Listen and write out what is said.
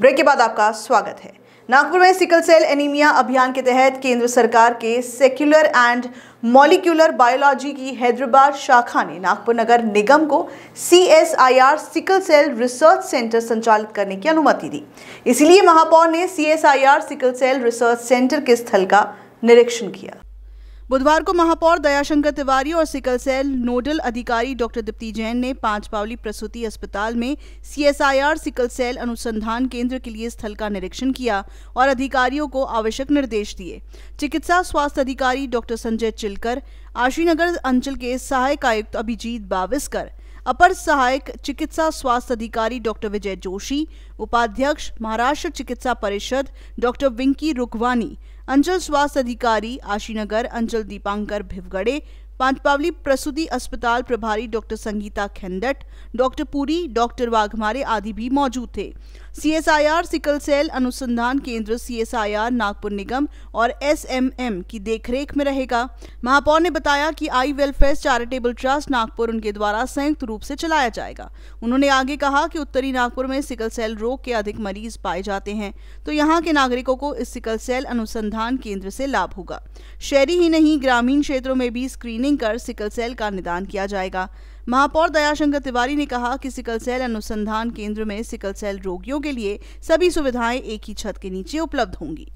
break के बाद आपका स्वागत है नागपुर में सिकल सेल एनीमिया अभियान के तहत केंद्र सरकार के सेक्युलर एंड मॉलिक्यूलर बायोलॉजी की हैदराबाद शाखा ने नागपुर नगर निगम को C S I R sickle cell research centre संचालित करने की अनुमति दी इसलिए महापौर ने C S I R sickle cell research centre के स्थल का निरीक्षण किया बुधवार को महापौर दयाशंकर तिवारी और सिकल सेल नोडल अधिकारी डॉक्टर दीप्ति जैन ने पांच पावली प्रसूति अस्पताल में सीएसआईआर सिकल सेल अनुसंधान केंद्र के लिए स्थल का निरीक्षण किया और अधिकारियों को आवश्यक निर्देश दिए चिकित्सा स्वास्थ्य अधिकारी डॉक्टर संजय चिलकर आशीनगर अंचल के सहायक आयुक्त अभिजीत बाविस्कर अपर सहायक चिकित्सा स्वास्थ्य अधिकारी डॉक्टर विजय जोशी उपाध्यक्ष महाराष्ट्र चिकित्सा परिषद डॉक्टर विंकी रुकवानी अंचल स्वास्थ्य अधिकारी आशीनगर अंचल दीपांकर भिवगड़े पांचपावली प्रसूति अस्पताल प्रभारी doctor Sangeeta Khandat doctor Puri doctor Waghmare आदि भी मौजूद थे सीएसआईआर सिकल सेल अनुसंधान केंद्र सीएसआईआर नागपुर निगम और एसएमएम की देखरेख में रहेगा महापौर ने बताया कि आई वेलफेयर चैरिटेबल ट्रस्ट नागपुर उनके द्वारा संयुक्त रूप से चलाया जाएगा उन्होंने आगे कहा कि उत्तरी नागपुर में सिकल सेल रोग के अधिक मरीज पाए जाते हैं तो यहाँ के नागरिकों को इस सिकल सेल अनुसंधान केंद्र से लाभ होगा शहरी ही नहीं ग्रामीण क्षेत्रों में भी स्क्रीनिंग स्क्रीनिंग कर सिकल सेल का निदान किया जाएगा महापौर दयाशंकर तिवारी ने कहा कि सिकल सेल अनुसंधान केंद्र में सिकल सेल रोगियों के लिए सभी सुविधाएं एक ही छत के नीचे उपलब्ध होंगी